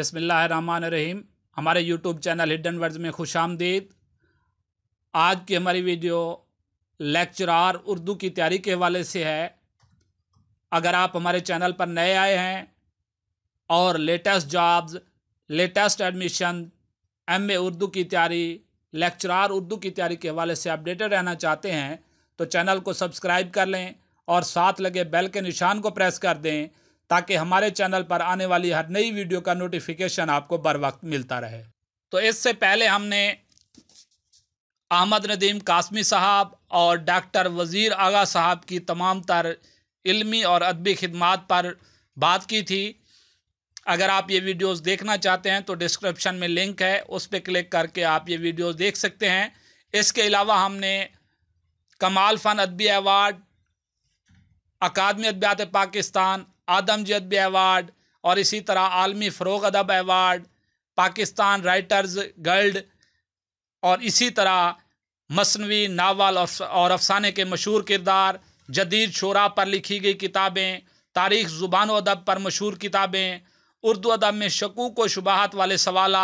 रहीम हमारे YouTube channel hidden words में खुश आमदीद आज की हमारी वीडियो लेक्चरार उर्दू की तैयारी के हवाले से है अगर आप हमारे चैनल पर नए आए हैं और latest jobs latest admission M A Urdu की तैयारी लेक्चरार उर्दू की तैयारी के हवाले से अपडेटेड रहना चाहते हैं तो चैनल को सब्सक्राइब कर लें और साथ लगे बेल के निशान को प्रेस कर दें ताकि हमारे चैनल पर आने वाली हर नई वीडियो का नोटिफिकेशन आपको बर वक्त मिलता रहे तो इससे पहले हमने अहमद नदीम कासमी साहब और डॉक्टर वज़ीर आगा साहब की तमाम तर इलमी और अदबी खदमात पर बात की थी अगर आप ये वीडियोस देखना चाहते हैं तो डिस्क्रिप्शन में लिंक है उस पर क्लिक करके आप ये वीडियोस देख सकते हैं इसके अलावा हमने कमाल फ़न अदबी एवार्ड अकादमी अदबियात पाकिस्तान आदम जदब एवार्ड और इसी तरह आलमी फ़रोग अदब एवार्ड पाकिस्तान राइटर्स गर्ल्ड और इसी तरह मसनवी नावल और अफसाने के मशहूर किरदार जदीद शरा पर लिखी गई किताबें तारीख ज़ुबान अदब पर मशहूर किताबें उर्दू अदब में शकूक व शुबाहत वाले सवाल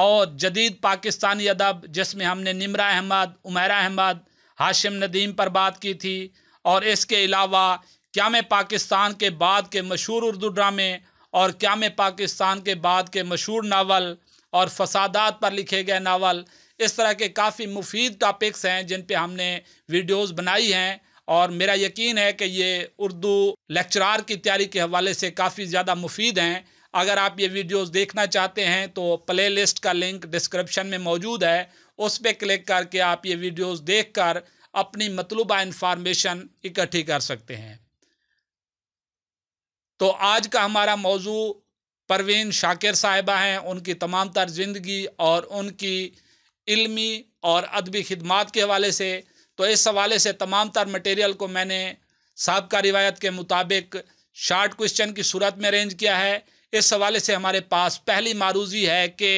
और जदीद पाकिस्तानी अदब जिसमें हमने निमरा अहमद उमैरा अहमद हाशिम नदीम पर बात की थी और इसके अलावा क्या मैं पाकिस्तान के बाद के मशहूर उर्दू ड्रामे और क्या मैं पाकिस्तान के बाद के मशहूर नावल और फसादात पर लिखे गए नावल इस तरह के काफ़ी मुफीद टॉपिक्स हैं जिन पे हमने वीडियोस बनाई हैं और मेरा यकीन है कि ये उर्दू लेक्चरार की तैयारी के हवाले से काफ़ी ज़्यादा मुफीद हैं अगर आप ये वीडियोस देखना चाहते हैं तो प्लेलिस्ट का लिंक डिस्क्रिप्शन में मौजूद है उस पर क्लिक करके आप ये देख कर अपनी मतलूबा इन्फॉर्मेशन इकट्ठी कर सकते हैं तो आज का हमारा मौजू परवीन शाकिर साहिबा हैं उनकी तमाम तर ज़िंदगी और उनकी इल्मी और अदबी खदमात के हवाले से तो इस हवाले से तमाम तर मटेरियल को मैंने सबका रिवायत के मुताबिक शार्ट क्वेश्चन की सूरत में अरेंज किया है इस हवाले से हमारे पास पहली मारूजी है कि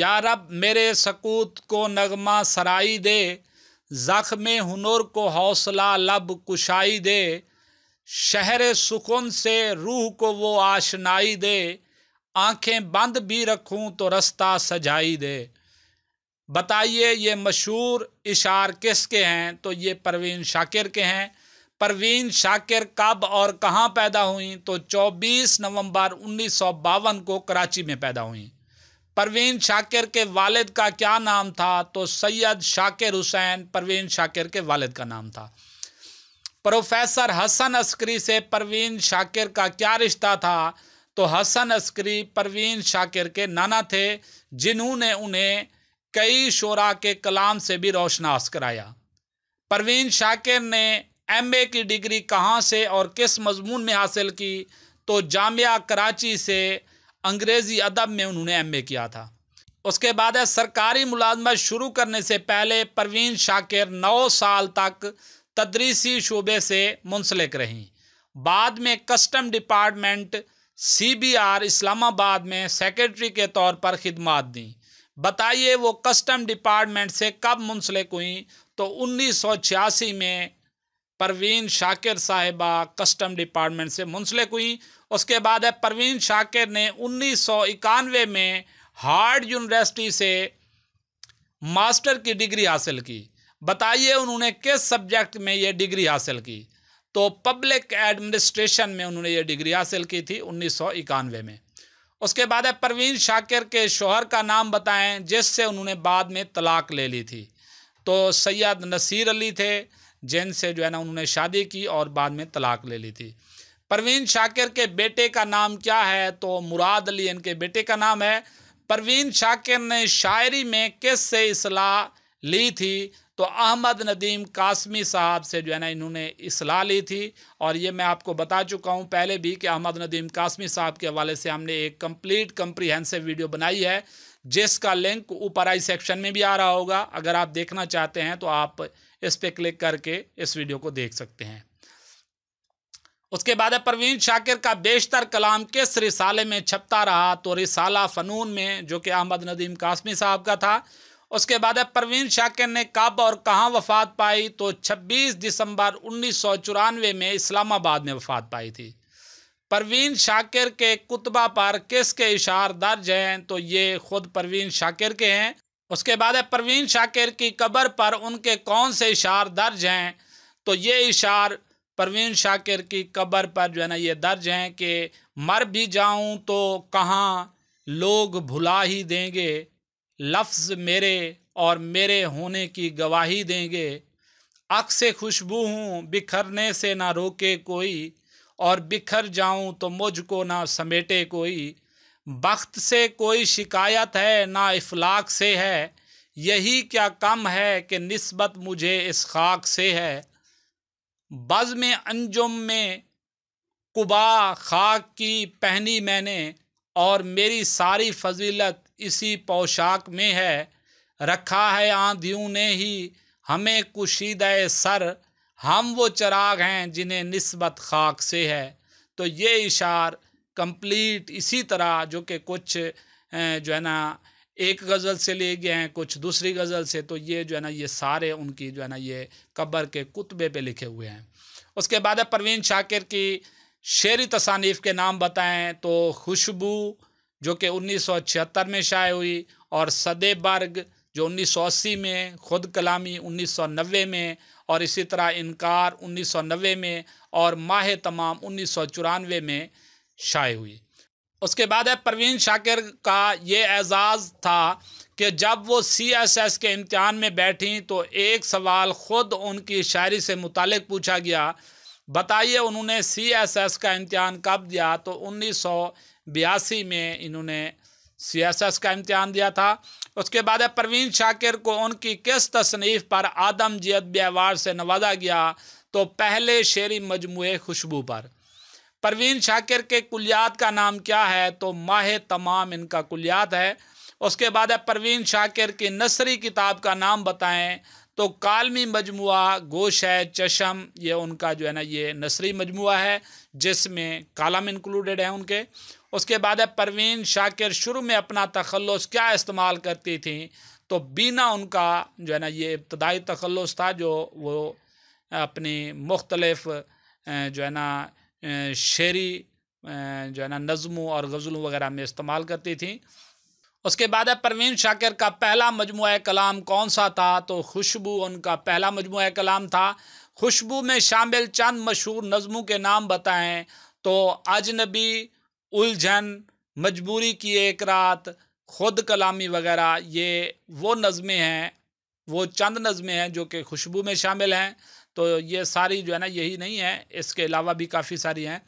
या रब मेरे सकूत को नगमा सराई दे ज़ख्म हुनर को हौसला लब कुशाई दे शहर सुकून से रूह को वो आशनाई दे आंखें बंद भी रखूं तो रास्ता सजाई दे बताइए ये मशहूर इशार किसके हैं तो ये परवीन शाकिर के हैं परवीन शाकिर कब और कहाँ पैदा हुई तो 24 नवंबर उन्नीस को कराची में पैदा हुई परवीन शाकिर के वालिद का क्या नाम था तो सैयद शाकिर हुसैन परवीन शाकिर के वालिद का नाम था प्रोफेसर हसन अस्करी से परवीन शाकिर का क्या रिश्ता था तो हसन अस्करी परवीन शाकिर के नाना थे जिन्होंने उन्हें कई शोरा के कलाम से भी रोशनास कराया परवीन शाकिर ने एमए की डिग्री कहाँ से और किस मजमून में हासिल की तो जामिया कराची से अंग्रेज़ी अदब में उन्होंने एमए किया था उसके बाद है सरकारी मुलाजमत शुरू करने से पहले परवीन शाकिर नौ साल तक तदरीसी शोबे से मुंसलिक रहीं बाद में कस्टम डिपार्टमेंट सीबीआर इस्लामाबाद में सेक्रेटरी के तौर पर खिदमत दी बताइए वो कस्टम डिपार्टमेंट से कब मुंसलिक हुई तो 1986 में परवीन शाकिर साहिबा कस्टम डिपार्टमेंट से मुंसलिक हुई उसके बाद है परवीन शाकिर ने उन्नीस में हार्ड यूनिवर्सिटी से मास्टर की डिग्री हासिल की बताइए उन्होंने किस सब्जेक्ट में ये डिग्री हासिल की तो पब्लिक एडमिनिस्ट्रेशन में उन्होंने ये डिग्री हासिल की थी उन्नीस में उसके बाद है परवीन शाकिर के शोहर का नाम बताएं जिससे उन्होंने बाद में तलाक ले ली थी तो सैयद नसीर अली थे जिनसे जो है ना उन्होंने शादी की और बाद में तलाक ले ली थी परवीन शाकिर के बेटे का नाम क्या है तो मुराद अली इनके बेटे का नाम है परवीन शाकिर ने शायरी में किस से इसलाह ली थी तो अहमद नदीम कासमी साहब से जो है ना इन्होंने इसलाह ली थी और ये मैं आपको बता चुका हूँ पहले भी कि अहमद नदीम कासमी साहब के हवाले से हमने एक कंप्लीट कम्प्रीहेंसिव वीडियो बनाई है जिसका लिंक ऊपर आई सेक्शन में भी आ रहा होगा अगर आप देखना चाहते हैं तो आप इस पर क्लिक करके इस वीडियो को देख सकते हैं उसके बाद है परवीन शाकिर का बेशतर कलाम किस रिसाले में छपता रहा तो रिसाला फ़नून में जो कि अहमद नदीम कासमी साहब का था उसके बाद है परवीन शाकिर ने कब और कहाँ वफात पाई तो 26 दिसंबर उन्नीस में इस्लामाबाद में वफात पाई थी परवीन शाकिर के कुतबा पर किसके इशार दर्ज हैं तो ये खुद परवीन शाकिर के हैं उसके बाद है परवीन शाकिर की कब्र पर उनके कौन से इशार दर्ज हैं तो ये इशार परवीन शाकिर की कब्र पर जो है ना ये दर्ज हैं कि मर भी जाऊं तो कहाँ लोग भुला ही देंगे लफ्ज़ मेरे और मेरे होने की गवाही देंगे अक्स से खुशबू हूँ बिखरने से ना रोके कोई और बिखर जाऊँ तो मुझको ना समेटे कोई वक्त से कोई शिकायत है ना इफलाक से है यही क्या कम है कि नस्बत मुझे इस खाक से है बज़म अंजुम में कुबा खाक की पहनी मैंने और मेरी सारी फजीलत इसी पोशाक में है रखा है आंधियों ने ही हमें कुशीद सर हम वो चराग हैं जिन्हें नस्बत खाक से है तो ये इशार कंप्लीट इसी तरह जो कि कुछ जो है ना एक गज़ल से ले गए हैं कुछ दूसरी गज़ल से तो ये जो है ना ये सारे उनकी जो है ना ये कब्र के कुतबे पे लिखे हुए हैं उसके बाद परवीन शाकिर की शेरी तसानीफ़ के नाम बताएं तो खुशबू जो कि 1976 में शाये हुई और सदे बर्ग जो 1980 में खुद कलामी 1990 में और इसी तरह इनकार 1990 में और माह तमाम उन्नीस में शाये हुई उसके बाद है परवीन शाकिर का ये एजाज़ था कि जब वो सी एस एस के इम्तहान में बैठी तो एक सवाल ख़ुद उनकी शायरी से मुतलक पूछा गया बताइए उन्होंने सी एस एस का इम्तहान कब दिया तो उन्नीस सौ बयासी में इन्होंने सी का इम्तहान दिया था उसके बाद परवीन शाकिर को उनकी किस तसनीफ़ पर आदम जियत अदब अवार्ड से नवाजा गया तो पहले शेरी मजमू खुशबू पर परवीन शाकिर के कुलियात का नाम क्या है तो माह तमाम इनका कुलियात है उसके बाद परवीन शाकिर की नसरी किताब का नाम बताएं तो कालमी मजमू गोश है चशम ये उनका जो है ना ये नसरी मजमू है जिसमें कालम इंक्लूडेड है उनके उसके बाद है परवीन शाकिर शुरू में अपना तखलस क्या इस्तेमाल करती थी तो बीना उनका जो है ना ये इब्तदाई तखलस था जो वो अपनी मुख्तलफ़ जो है ना शेरी जो है ना नज़मों और गज़लों वगैरह में इस्तेमाल करती थी उसके बाद है परवीन शाकिर का पहला मजमू कलाम कौन सा था तो खुशबू उनका पहला मजमू कलाम था खुशबू में शामिल चंद मशहूर नज़मों के नाम बताएं तो अजनबी उलझन मजबूरी की एक रात खुद कलामी वगैरह ये वो नज़में हैं वो चंद नज़में हैं जो कि खुशबू में शामिल हैं तो ये सारी जो है ना यही नहीं है इसके अलावा भी काफ़ी सारी हैं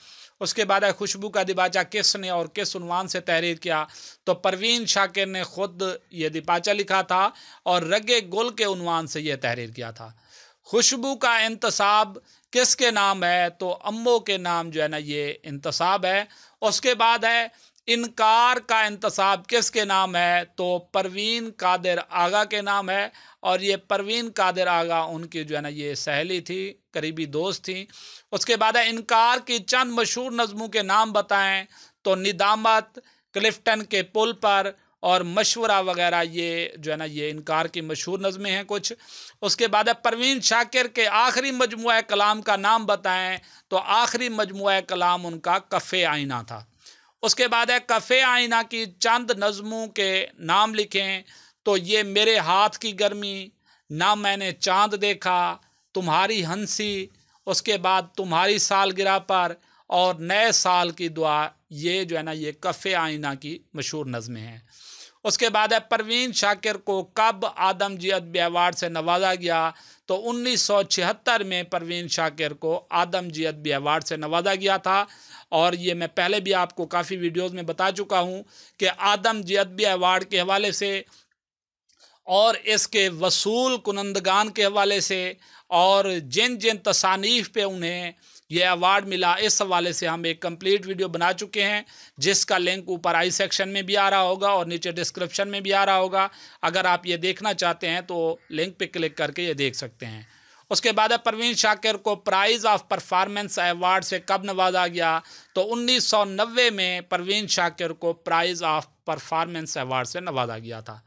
उसके बाद है खुशबू का दिबाचा किसने और किस उनवान से तहरीर किया तो परवीन शाकिर ने ख़ुद ये दिपाचा लिखा था और रगे गुल के उनवान से यह तहरीर किया था खुशबू का इंतसाब किसके नाम है तो अम्मो के नाम जो है ना ये इंतसाब है उसके बाद है इनकार का इंतसाब किसके नाम है तो परवीन कादिर आगा के नाम है और ये परवीन कादिर आगा उनकी जो है ना ये सहेली थी करीबी दोस्त थी उसके बाद है इनकार की चंद मशहूर नज़मों के नाम बताएं तो निदामत क्लिफ्टन के पुल पर और मशवरा वगैरह ये जो है ना ये इनकार की मशहूर नज़में हैं कुछ उसके बाद है परवीन शाकिर के आखिरी मजमू कलाम का नाम बताएँ तो आखिरी मजमू कलाम उनका कफ़े आइना था उसके बाद है कफ़े आइना की चंद नज़मों के नाम लिखें तो ये मेरे हाथ की गर्मी ना मैंने चांद देखा तुम्हारी हंसी उसके बाद तुम्हारी सालगिरह पर और नए साल की दुआ ये जो है ना ये कफ़े आइना की मशहूर नज़में हैं उसके बाद है परवीन शाकिर को कब आदम जी अवार्ड से नवाजा गया तो 1976 में परवीन शाकिर को आदम जी अदबी अवार्ड से नवाजा गया था और ये मैं पहले भी आपको काफ़ी वीडियोस में बता चुका हूँ कि आदम जी अदबी अवार्ड के हवाले से और इसके वसूल कुनंदगान के हवाले से और जिन जिन तसानीफ पे उन्हें ये अवार्ड मिला इस हवाले से हम एक कंप्लीट वीडियो बना चुके हैं जिसका लिंक ऊपर आई सेक्शन में भी आ रहा होगा और नीचे डिस्क्रिप्शन में भी आ रहा होगा अगर आप ये देखना चाहते हैं तो लिंक पर क्लिक करके ये देख सकते हैं उसके बाद अब परवीन शाकिर को प्राइज़ ऑफ परफॉर्मेंस अवार्ड से कब नवाजा गया तो उन्नीस में परवीन शाकिर को प्राइज़ ऑफ परफॉर्मेंस अवार्ड से नवाजा गया था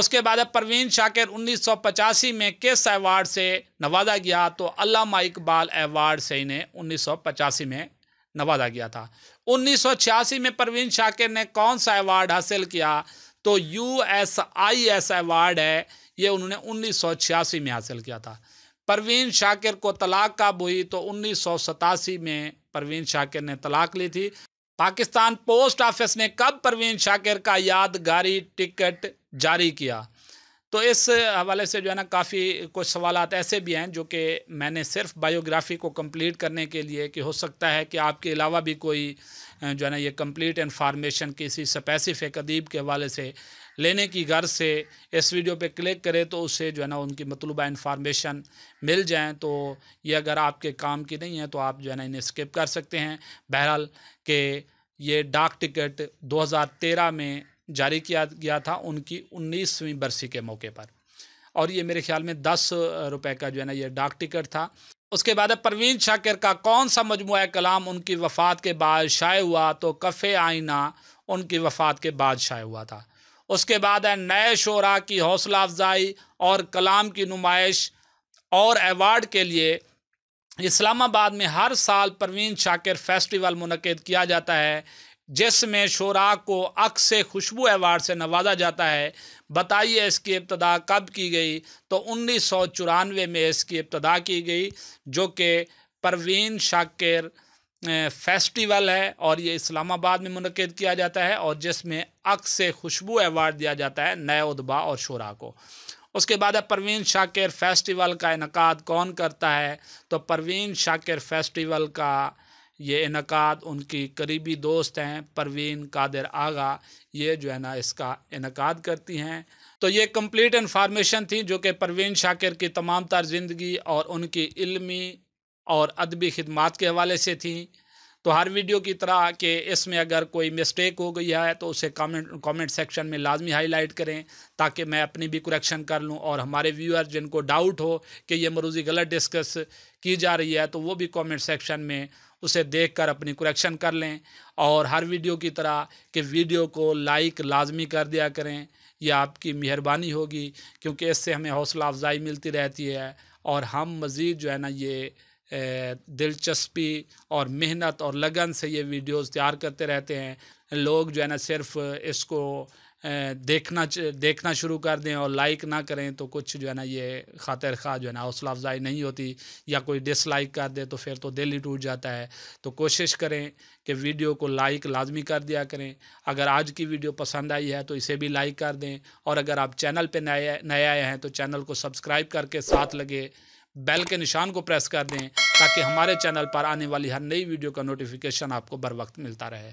उसके बाद परवीन शाकिर उन्नीस सौ पचासी में किस अवार्ड से नवाजा गया तो अलामा इकबाल अवार्ड से इन्हें उन्नीस सौ पचासी में नवाजा गया था उन्नीस सौ छियासी में परवीन शाकिर ने कौन सा अवार्ड हासिल किया तो U S I S award है ये उन्होंने उन्नीस सौ छियासी में हासिल किया था परवीन शाकिर को तलाक कब हुई तो उन्नीस सौ सतासी में परवीन शाकिर ने तलाक ली थी पाकिस्तान पोस्ट ऑफिस ने कब परवीन शाकिर का यादगारी टिकट जारी किया तो इस हवाले से जो है ना काफ़ी कुछ सवाल ऐसे भी हैं जो कि मैंने सिर्फ बायोग्राफी को कंप्लीट करने के लिए कि हो सकता है कि आपके अलावा भी कोई जो है ना ये कंप्लीट इन्फॉर्मेशन किसी स्पेसिफिक अदीब के हवाले से लेने की गर्ज से इस वीडियो पे क्लिक करें तो उसे जो है ना उनकी मतलूबा इन्फॉर्मेशन मिल जाए तो ये अगर आपके काम की नहीं है तो आप जो है ना इन्हें स्किप कर सकते हैं बहरहाल के ये डाक टिकट 2013 में जारी किया गया था उनकी उन्नीसवीं बरसी के मौके पर और ये मेरे ख्याल में दस रुपए का जो है ना ये डाक टिकट था उसके बाद परवीन शाकिर का कौन सा मजमू कलाम उनकी वफ़ात के बाद शाये हुआ तो कफ़े आईना उनकी वफ़ात के बाद शाये हुआ था उसके बाद है नए शरा की हौसला अफजाई और कलाम की नुमाइश और एवार्ड के लिए इस्लामाबाद में हर साल परवीन शाकिर फेस्टिवल मनद किया जाता है जिसमें शरा को अक्स खुशबू एवार्ड से नवाजा जाता है बताइए इसकी इब्तदा कब की गई तो उन्नीस सौ चौरानवे में इसकी इब्तदा की गई जो कि परवीन शाकिर फेस्टिवल है और ये इस्लामाबाद में मनद किया जाता है और जिसमें अक्स खुशबू एवार्ड दिया जाता है नए उदबा और शुरा को उसके बाद है परवीन शाकिर फेस्टिवल का इनका कौन करता है तो परवीन शाकिर फेस्टिवल का ये इनका उनकी करीबी दोस्त हैं परवीन कादिर आगा ये जो है ना इसका इनका करती हैं तो ये कंप्लीट इन्फॉर्मेशन थी जो कि परवीन शाकिर की तमाम तर ज़िंदगी और उनकी इल्मी और अदबी खदमात के हवाले से थी तो हर वीडियो की तरह के इसमें अगर कोई मिस्टेक हो गई है तो उसे कमेंट कमेंट सेक्शन में लाजमी हाईलाइट करें ताकि मैं अपनी भी कुरेक्शन कर लूं और हमारे व्यूअर जिनको डाउट हो कि ये मरूज़ी गलत डिस्कस की जा रही है तो वो भी कमेंट सेक्शन में उसे देख कर अपनी कुरेक्शन कर लें और हर वीडियो की तरह कि वीडियो को लाइक लाजमी कर दिया करें यह आपकी मेहरबानी होगी क्योंकि इससे हमें हौसला अफजाई मिलती रहती है और हम मज़ीद जो है ना ये दिलचस्पी और मेहनत और लगन से ये वीडियोस तैयार करते रहते हैं लोग जो है ना सिर्फ इसको देखना देखना शुरू कर दें और लाइक ना करें तो कुछ जो है ना ये खातिर खा जो है ना हौसला अफजाई नहीं होती या कोई डिसलाइक कर दे तो फिर तो दिल ही टूट जाता है तो कोशिश करें कि वीडियो को लाइक लाजमी कर दिया करें अगर आज की वीडियो पसंद आई है तो इसे भी लाइक कर दें और अगर आप चैनल पर नए नए आए हैं तो चैनल को सब्सक्राइब करके साथ लगे बेल के निशान को प्रेस कर दें ताकि हमारे चैनल पर आने वाली हर नई वीडियो का नोटिफिकेशन आपको बर वक्त मिलता रहे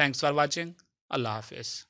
थैंक्स फॉर वॉचिंग अल्लाह हाफिज़